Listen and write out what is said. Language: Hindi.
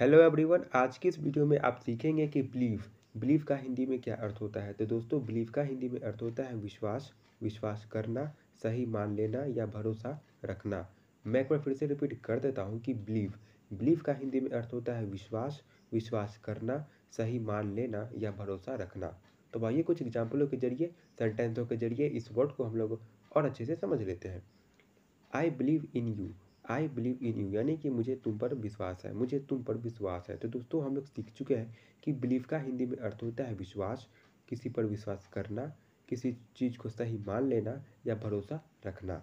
हेलो एवरीवन आज की इस वीडियो में आप सीखेंगे कि बिलीव बिलीव का हिंदी में क्या अर्थ होता है तो दोस्तों बिलीव का हिंदी में अर्थ होता है विश्वास विश्वास करना सही मान लेना या भरोसा रखना मैं एक बार फिर से रिपीट कर देता हूँ कि बिलीव बिलीव का हिंदी में अर्थ होता है विश्वास विश्वास करना सही मान लेना या भरोसा रखना तो आइए कुछ एग्जाम्पलों के जरिए सेंटेंसों के जरिए इस वर्ड को हम लोग और अच्छे से समझ लेते हैं I believe in you I believe in you यानी कि मुझे तुम पर विश्वास है मुझे तुम पर विश्वास है तो दोस्तों हम लोग सीख चुके हैं कि बिलीव का हिंदी में अर्थ होता है विश्वास किसी पर विश्वास करना किसी चीज़ को सही मान लेना या भरोसा रखना